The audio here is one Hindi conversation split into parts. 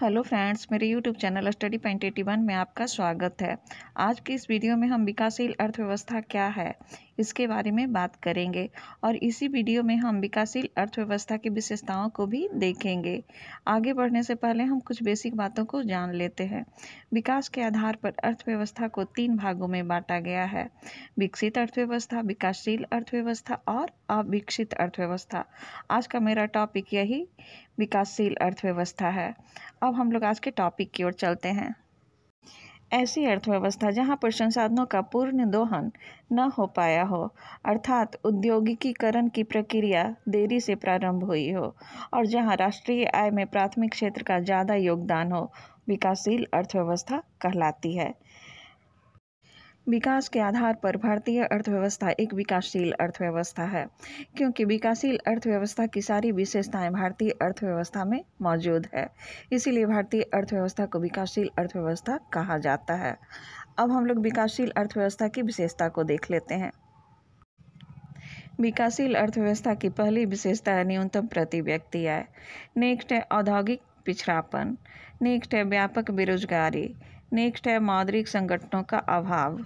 हेलो फ्रेंड्स मेरे YouTube channel study point AT one में आपका स्वागत है आज की इस वीडियो में हम विकासशील अर्थव्यवस्था क्या है इसके बारे में बात करेंगे और इसी वीडियो में हम विकासशील अर्थव्यवस्था की विशेषताओं को भी देखेंगे आगे बढ़ने से पहले हम कुछ बेसिक बातों को जान लेते हैं विकास के आधार पर अर्थव्यवस्था को तीन भागों में बांटा गया है विकसित अर्थव्यवस्था विकासशील अर्थव्यवस्था और अविकसित अर्थव्यवस्था आज का मेरा टॉपिक यही विकासशील अर्थव्यवस्था है अब हम लोग आज के टॉपिक की ओर चलते हैं ऐसी अर्थव्यवस्था जहाँ पर संसाधनों का पूर्ण दोहन न हो पाया हो अर्थात औद्योगिकीकरण की प्रक्रिया देरी से प्रारंभ हुई हो और जहाँ राष्ट्रीय आय में प्राथमिक क्षेत्र का ज़्यादा योगदान हो विकासशील अर्थव्यवस्था कहलाती है विकास के आधार पर भारतीय अर्थव्यवस्था एक विकासशील अर्थव्यवस्था है क्योंकि विकासशील अर्थव्यवस्था की सारी विशेषताएं भारतीय अर्थव्यवस्था में मौजूद है इसीलिए भारतीय अर्थव्यवस्था को विकासशील अर्थव्यवस्था कहा जाता है अब हम लोग विकासशील अर्थव्यवस्था की विशेषता को देख लेते हैं विकासशील अर्थव्यवस्था की पहली विशेषता है न्यूनतम प्रति व्यक्ति आय नेक्स्ट है औद्योगिक पिछड़ापन नेक्स्ट है व्यापक बेरोजगारी नेक्स्ट है मौद्रिक संगठनों का अभाव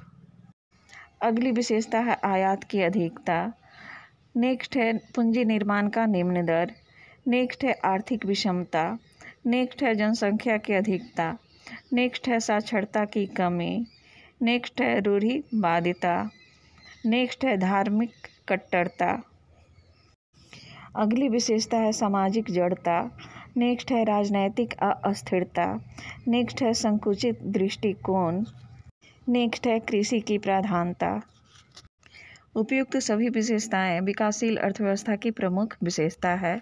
अगली विशेषता है आयात की अधिकता नेक्स्ट है पूंजी निर्माण का निम्न दर नेक्स्ट है आर्थिक विषमता नेक्स्ट है जनसंख्या की अधिकता नेक्स्ट है साक्षरता की कमी नेक्स्ट है रूढ़ी बाधिता नेक्स्ट है धार्मिक कट्टरता अगली विशेषता है सामाजिक जड़ता नेक्स्ट है राजनैतिक अस्थिरता नेक्स्ट है संकुचित दृष्टिकोण नेक्स्ट है कृषि की प्राधानता उपयुक्त सभी विशेषताएं विकासशील अर्थव्यवस्था की प्रमुख विशेषता है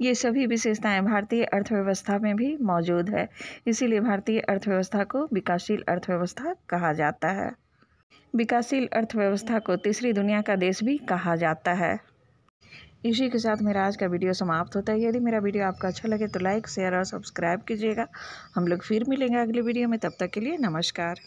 ये सभी विशेषताएं भारतीय अर्थव्यवस्था में भी मौजूद है इसीलिए भारतीय अर्थव्यवस्था को विकासशील अर्थव्यवस्था कहा जाता है विकासशील अर्थव्यवस्था को तीसरी दुनिया का देश भी कहा जाता है इसी के साथ मेरा आज का वीडियो समाप्त होता है यदि मेरा वीडियो आपका अच्छा लगे तो लाइक शेयर और सब्सक्राइब कीजिएगा हम लोग फिर मिलेंगे अगले वीडियो में तब तक के लिए नमस्कार